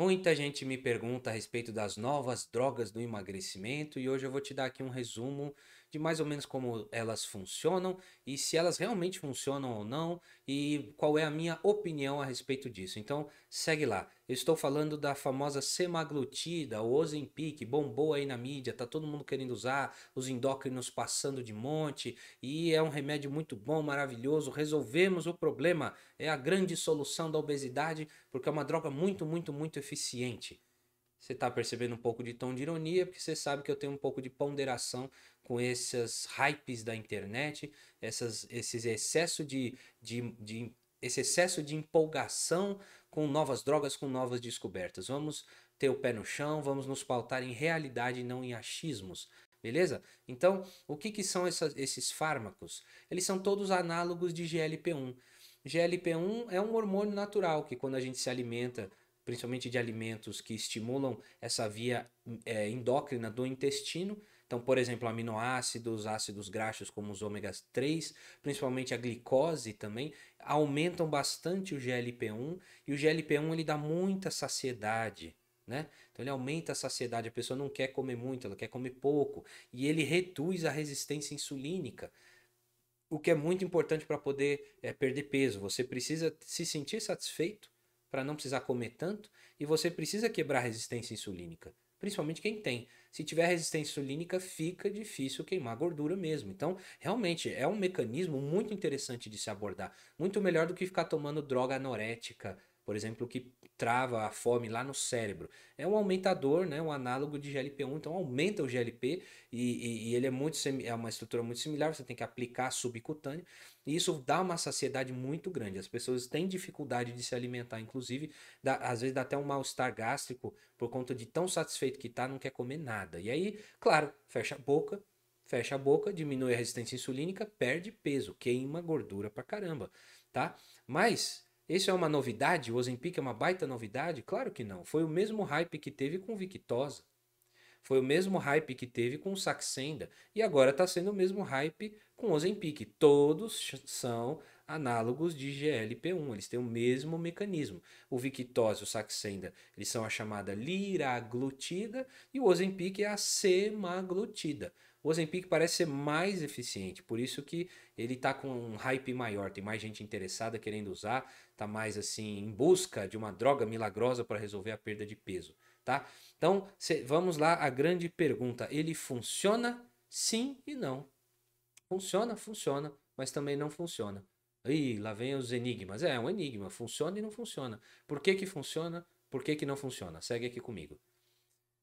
Muita gente me pergunta a respeito das novas drogas do emagrecimento e hoje eu vou te dar aqui um resumo de mais ou menos como elas funcionam e se elas realmente funcionam ou não e qual é a minha opinião a respeito disso. Então, segue lá. Eu estou falando da famosa semaglutida, o Ozempic, bombou aí na mídia, tá todo mundo querendo usar, os endócrinos passando de monte e é um remédio muito bom, maravilhoso, resolvemos o problema, é a grande solução da obesidade porque é uma droga muito, muito, muito eficiente. Você está percebendo um pouco de tom de ironia, porque você sabe que eu tenho um pouco de ponderação com esses hypes da internet, essas, esses excesso de, de, de, esse excesso de empolgação com novas drogas, com novas descobertas. Vamos ter o pé no chão, vamos nos pautar em realidade e não em achismos. Beleza? Então, o que, que são esses fármacos? Eles são todos análogos de GLP-1. GLP-1 é um hormônio natural que, quando a gente se alimenta principalmente de alimentos que estimulam essa via é, endócrina do intestino. Então, por exemplo, aminoácidos, ácidos graxos como os ômegas 3, principalmente a glicose também, aumentam bastante o GLP-1 e o GLP-1 ele dá muita saciedade. Né? Então ele aumenta a saciedade, a pessoa não quer comer muito, ela quer comer pouco, e ele reduz a resistência insulínica, o que é muito importante para poder é, perder peso. Você precisa se sentir satisfeito para não precisar comer tanto e você precisa quebrar a resistência insulínica, principalmente quem tem. Se tiver resistência insulínica, fica difícil queimar gordura mesmo. Então, realmente é um mecanismo muito interessante de se abordar, muito melhor do que ficar tomando droga anorética por exemplo, que trava a fome lá no cérebro. É um aumentador, né, um análogo de GLP-1, então aumenta o GLP e, e, e, ele é muito é uma estrutura muito similar, você tem que aplicar subcutâneo, e isso dá uma saciedade muito grande. As pessoas têm dificuldade de se alimentar, inclusive, dá, às vezes dá até um mal-estar gástrico por conta de tão satisfeito que tá, não quer comer nada. E aí, claro, fecha a boca, fecha a boca, diminui a resistência insulínica, perde peso, queima gordura pra caramba, tá? Mas isso é uma novidade? O Ozempic é uma baita novidade? Claro que não. Foi o mesmo hype que teve com Victosa. Foi o mesmo hype que teve com Saxenda. E agora está sendo o mesmo hype com Ozempic. Todos são análogos de GLP-1. Eles têm o mesmo mecanismo. O Victosa e o Saxenda eles são a chamada liraglutida e o Ozempic é a semaglutida o Ozempic parece ser mais eficiente, por isso que ele está com um hype maior, tem mais gente interessada querendo usar, está mais assim em busca de uma droga milagrosa para resolver a perda de peso, tá? Então, cê, vamos lá a grande pergunta, ele funciona? Sim e não. Funciona, funciona, mas também não funciona. Ih, lá vem os enigmas. É, é um enigma, funciona e não funciona. Por que que funciona? Por que que não funciona? Segue aqui comigo.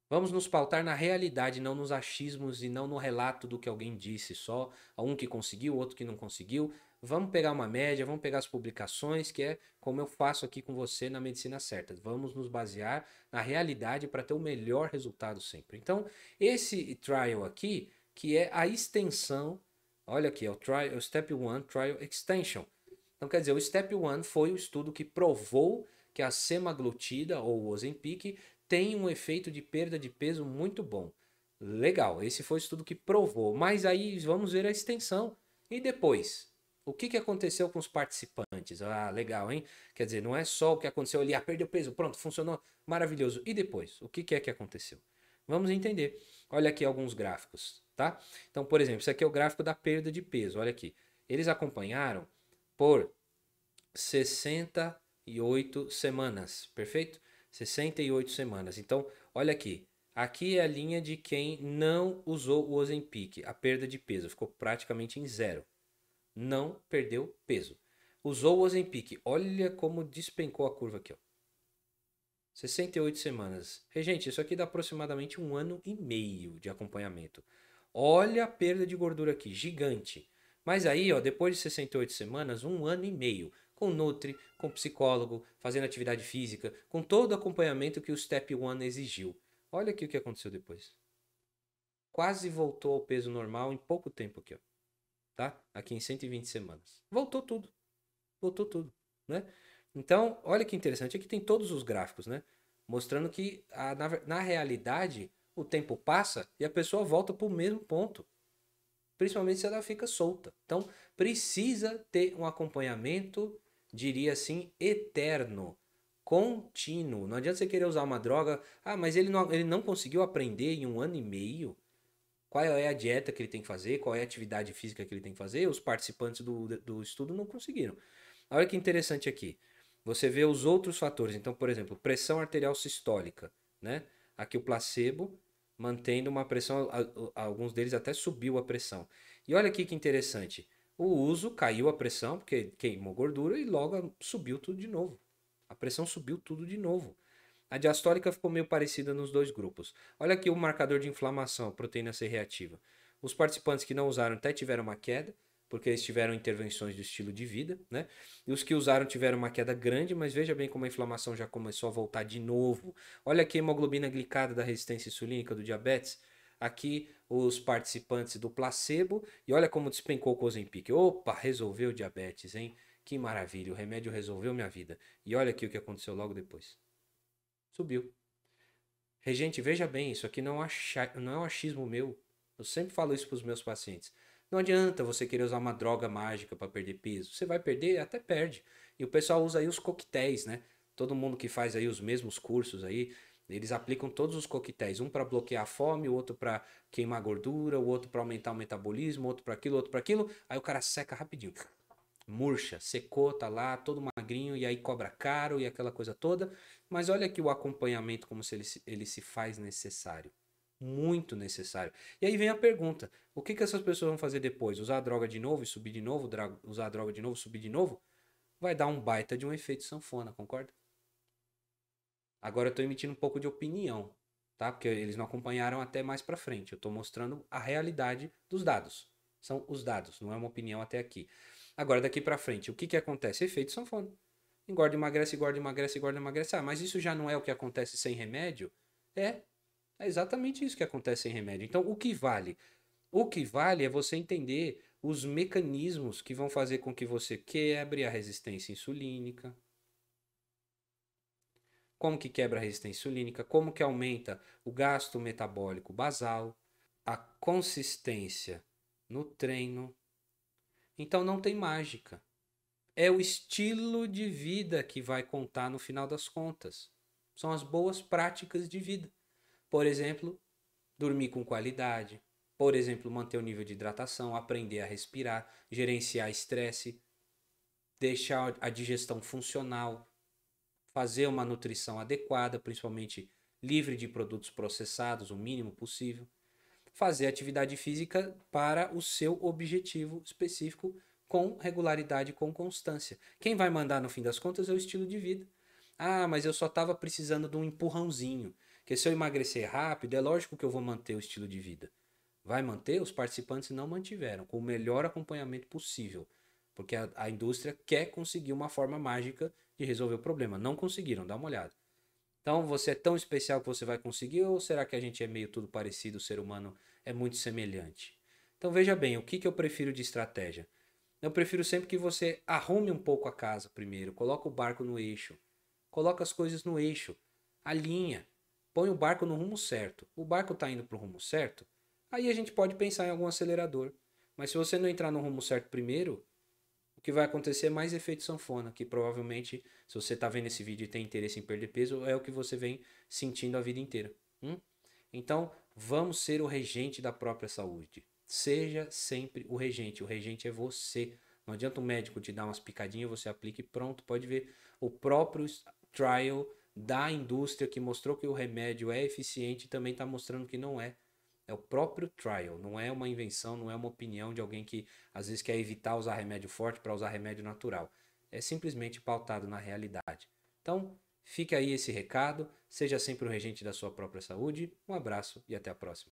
Vamos nos pautar na realidade, não nos achismos e não no relato do que alguém disse só, um que conseguiu, outro que não conseguiu. Vamos pegar uma média, vamos pegar as publicações, que é como eu faço aqui com você na medicina certa. Vamos nos basear na realidade para ter o melhor resultado sempre. Então, esse trial aqui, que é a extensão, olha aqui, é o, trial, é o Step 1 Trial Extension. Então, quer dizer, o Step 1 foi o estudo que provou que a semaglutida ou o Ozempic tem um efeito de perda de peso muito bom. Legal, esse foi o estudo que provou, mas aí vamos ver a extensão. E depois, o que, que aconteceu com os participantes? Ah, legal, hein? Quer dizer, não é só o que aconteceu ali, ah, perdeu peso, pronto, funcionou, maravilhoso. E depois, o que, que é que aconteceu? Vamos entender. Olha aqui alguns gráficos, tá? Então, por exemplo, esse aqui é o gráfico da perda de peso, olha aqui. Eles acompanharam por 60 68 semanas, perfeito? 68 semanas. Então, olha aqui. Aqui é a linha de quem não usou o Ozempic, a perda de peso ficou praticamente em zero. Não perdeu peso. Usou o Ozempic. Olha como despencou a curva aqui, ó. 68 semanas. E, gente, isso aqui dá aproximadamente um ano e meio de acompanhamento. Olha a perda de gordura aqui, gigante. Mas aí, ó, depois de 68 semanas, um ano e meio com Nutri, com psicólogo, fazendo atividade física, com todo o acompanhamento que o Step One exigiu. Olha aqui o que aconteceu depois. Quase voltou ao peso normal em pouco tempo aqui, ó. Tá? Aqui em 120 semanas. Voltou tudo. Voltou tudo, né? Então, olha que interessante. Aqui tem todos os gráficos, né? Mostrando que, a, na, na realidade, o tempo passa e a pessoa volta para o mesmo ponto. Principalmente se ela fica solta. Então, precisa ter um acompanhamento diria assim, eterno, contínuo. Não adianta você querer usar uma droga, ah, mas ele não, ele não conseguiu aprender em um ano e meio qual é a dieta que ele tem que fazer, qual é a atividade física que ele tem que fazer. Os participantes do, do estudo não conseguiram. Olha que interessante aqui. Você vê os outros fatores. Então, por exemplo, pressão arterial sistólica, né? Aqui o placebo mantendo uma pressão, alguns deles até subiu a pressão. E olha aqui que interessante o uso, caiu a pressão, porque queimou gordura e logo subiu tudo de novo. A pressão subiu tudo de novo. A diastólica ficou meio parecida nos dois grupos. Olha aqui o marcador de inflamação, proteína C reativa. Os participantes que não usaram até tiveram uma queda, porque eles tiveram intervenções do estilo de vida, né? E os que usaram tiveram uma queda grande, mas veja bem como a inflamação já começou a voltar de novo. Olha aqui a hemoglobina glicada da resistência insulínica do diabetes. Aqui os participantes do placebo e olha como despencou o Cozempic. Opa, resolveu o diabetes, hein? Que maravilha, o remédio resolveu minha vida. E olha aqui o que aconteceu logo depois. Subiu. Regente, veja bem, isso aqui não, é acha, não é um achismo meu. Eu sempre falo isso para os meus pacientes. Não adianta você querer usar uma droga mágica para perder peso. Você vai perder, até perde. E o pessoal usa aí os coquetéis, né? Todo mundo que faz aí os mesmos cursos aí, eles aplicam todos os coquetéis, um para bloquear a fome, o outro para queimar gordura, o outro para aumentar o metabolismo, outro para aquilo, outro para aquilo. Aí o cara seca rapidinho. Murcha, secou, tá lá, todo magrinho, e aí cobra caro e aquela coisa toda. Mas olha aqui o acompanhamento, como se ele, ele se faz necessário. Muito necessário. E aí vem a pergunta: o que, que essas pessoas vão fazer depois? Usar a droga de novo e subir de novo? Usar a droga de novo subir de novo? Vai dar um baita de um efeito sanfona, concorda? Agora eu estou emitindo um pouco de opinião, tá? Porque eles não acompanharam até mais para frente. Eu estou mostrando a realidade dos dados. São os dados, não é uma opinião até aqui. Agora, daqui para frente, o que, que acontece? Efeito sanfona. Engorda, emagrece, engorda, emagrece, engorda, emagrece. Ah, mas isso já não é o que acontece sem remédio? É. É exatamente isso que acontece sem remédio. Então, o que vale? O que vale é você entender os mecanismos que vão fazer com que você quebre a resistência insulínica, como que quebra a resistência insulínica, como que aumenta o gasto metabólico basal, a consistência no treino. Então não tem mágica. É o estilo de vida que vai contar no final das contas. São as boas práticas de vida. Por exemplo, dormir com qualidade, por exemplo, manter o nível de hidratação, aprender a respirar, gerenciar estresse, deixar a digestão funcional, fazer uma nutrição adequada, principalmente livre de produtos processados, o mínimo possível, fazer atividade física para o seu objetivo específico com regularidade, com constância. Quem vai mandar no fim das contas é o estilo de vida. Ah, mas eu só estava precisando de um empurrãozinho. Porque se eu emagrecer rápido, é lógico que eu vou manter o estilo de vida. Vai manter? Os participantes não mantiveram, com o melhor acompanhamento possível. Porque a, a indústria quer conseguir uma forma mágica de resolver o problema. Não conseguiram, dá uma olhada. Então, você é tão especial que você vai conseguir ou será que a gente é meio tudo parecido, o ser humano é muito semelhante? Então, veja bem, o que, que eu prefiro de estratégia? Eu prefiro sempre que você arrume um pouco a casa primeiro, coloque o barco no eixo, coloque as coisas no eixo, alinha, põe o barco no rumo certo. O barco está indo para o rumo certo, aí a gente pode pensar em algum acelerador. Mas se você não entrar no rumo certo primeiro, que vai acontecer é mais efeito sanfona, que provavelmente, se você está vendo esse vídeo e tem interesse em perder peso, é o que você vem sentindo a vida inteira. Hum? Então, vamos ser o regente da própria saúde. Seja sempre o regente. O regente é você. Não adianta o um médico te dar umas picadinhas, você aplica e pronto. Pode ver o próprio trial da indústria que mostrou que o remédio é eficiente também está mostrando que não é. É o próprio trial, não é uma invenção, não é uma opinião de alguém que às vezes quer evitar usar remédio forte para usar remédio natural. É simplesmente pautado na realidade. Então, fica aí esse recado, seja sempre o regente da sua própria saúde. Um abraço e até a próxima.